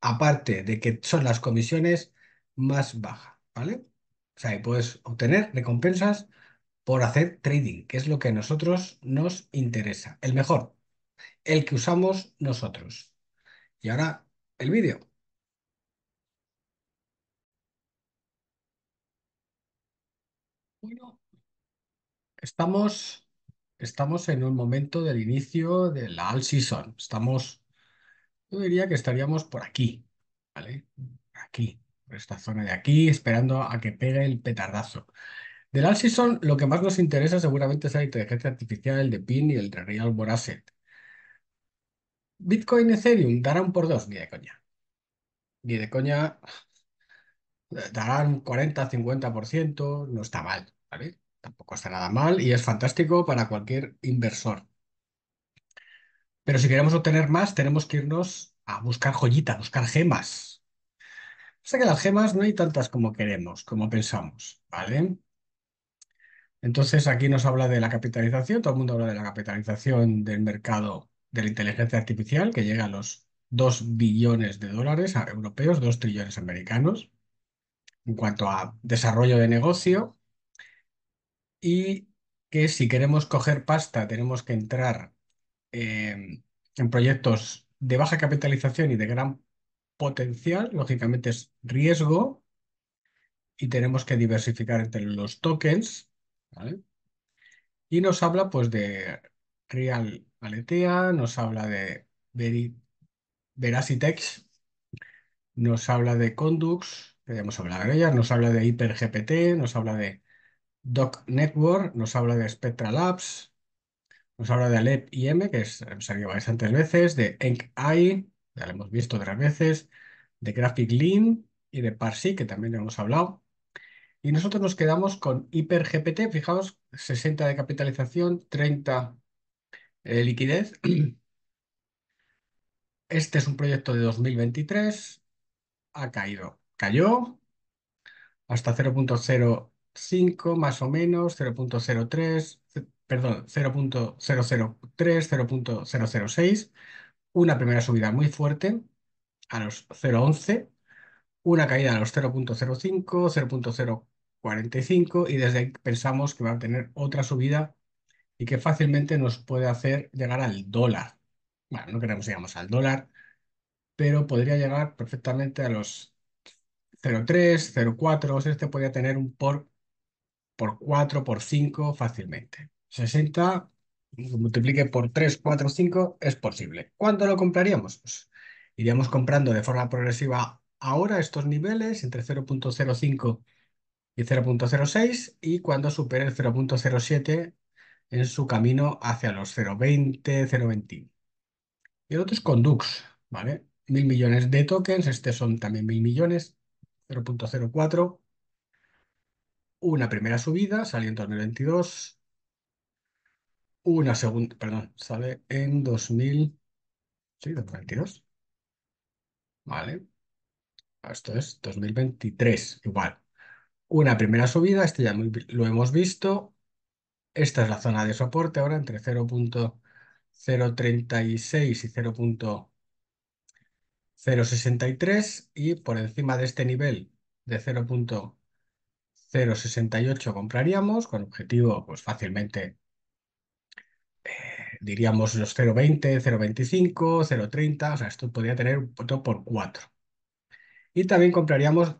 aparte de que son las comisiones más bajas, ¿vale? O sea, puedes obtener recompensas por hacer trading, que es lo que a nosotros nos interesa, el mejor, el que usamos nosotros. Y ahora el vídeo. Bueno, estamos, estamos en un momento del inicio de la all season. Estamos yo diría que estaríamos por aquí, ¿vale? Aquí, por esta zona de aquí, esperando a que pegue el petardazo. Del son lo que más nos interesa seguramente es la inteligencia artificial, el de PIN y el de Real Boracet. Asset. Bitcoin Ethereum darán por dos, ni de coña. Ni de coña darán 40, 50%, no está mal, ¿vale? Tampoco está nada mal y es fantástico para cualquier inversor. Pero si queremos obtener más, tenemos que irnos a buscar joyitas, buscar gemas. O sea que las gemas no hay tantas como queremos, como pensamos, ¿vale? Entonces aquí nos habla de la capitalización, todo el mundo habla de la capitalización del mercado de la inteligencia artificial, que llega a los 2 billones de dólares a europeos, 2 trillones americanos, en cuanto a desarrollo de negocio, y que si queremos coger pasta tenemos que entrar Em, en proyectos de baja capitalización y de gran potencial, lógicamente es riesgo y tenemos que diversificar entre los tokens. Y nos habla pues de Real Aletea, nos habla de Veri, Veracitex, nos habla de Condux, que ya nos habla de HyperGPT, nos habla de Doc Network, nos habla de Spectra Labs, Hemos hablado de Alep IM que es, hemos salido bastantes veces, de EncAI, ya lo hemos visto otras veces, de Graphic Lean y de Parsi, que también hemos hablado. Y nosotros nos quedamos con HyperGPT, fijaos, 60 de capitalización, 30 de eh, liquidez. Este es un proyecto de 2023, ha caído, cayó hasta 0.05 más o menos, 0.03, perdón, 0.003, 0.006, una primera subida muy fuerte a los 0.11, una caída a los 0.05, 0.045 y desde ahí pensamos que va a tener otra subida y que fácilmente nos puede hacer llegar al dólar. Bueno, no queremos llegamos al dólar, pero podría llegar perfectamente a los 0.3, 0.4, o este podría tener un por, por 4, por 5 fácilmente. 60, multiplique por 3, 4, 5, es posible. ¿Cuándo lo compraríamos? Pues, iríamos comprando de forma progresiva ahora estos niveles entre 0.05 y 0.06 y cuando supere el 0.07 en su camino hacia los 0.20, 0.21. Y el otro es Condux, ¿vale? Mil millones de tokens, este son también mil millones, 0.04. Una primera subida salió en 2022, una segunda, perdón, sale en 2000, sí, 2022. Vale. Esto es 2023, igual. Una primera subida, este ya lo hemos visto. Esta es la zona de soporte ahora entre 0.036 y 0.063 y por encima de este nivel de 0.068 compraríamos con objetivo pues fácilmente diríamos los 0,20, 0,25, 0,30, o sea, esto podría tener un punto por 4. Y también compraríamos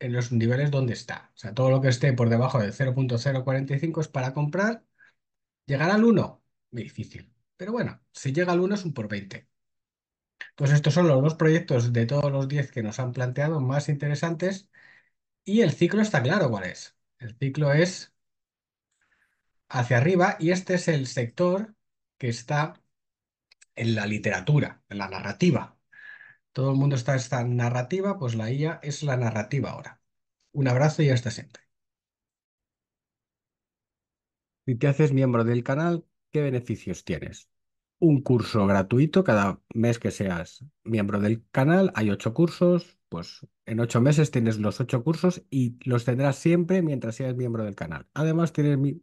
en los niveles donde está. O sea, todo lo que esté por debajo de 0.045 es para comprar. ¿Llegar al 1? difícil. Pero bueno, si llega al 1 es un por 20. Pues estos son los dos proyectos de todos los 10 que nos han planteado más interesantes. Y el ciclo está claro cuál es. El ciclo es hacia arriba y este es el sector que está en la literatura, en la narrativa. Todo el mundo está en esta narrativa, pues la IA es la narrativa ahora. Un abrazo y hasta siempre. Si te haces miembro del canal, ¿qué beneficios tienes? Un curso gratuito cada mes que seas miembro del canal. Hay ocho cursos, pues en ocho meses tienes los ocho cursos y los tendrás siempre mientras seas miembro del canal. Además, tienes mi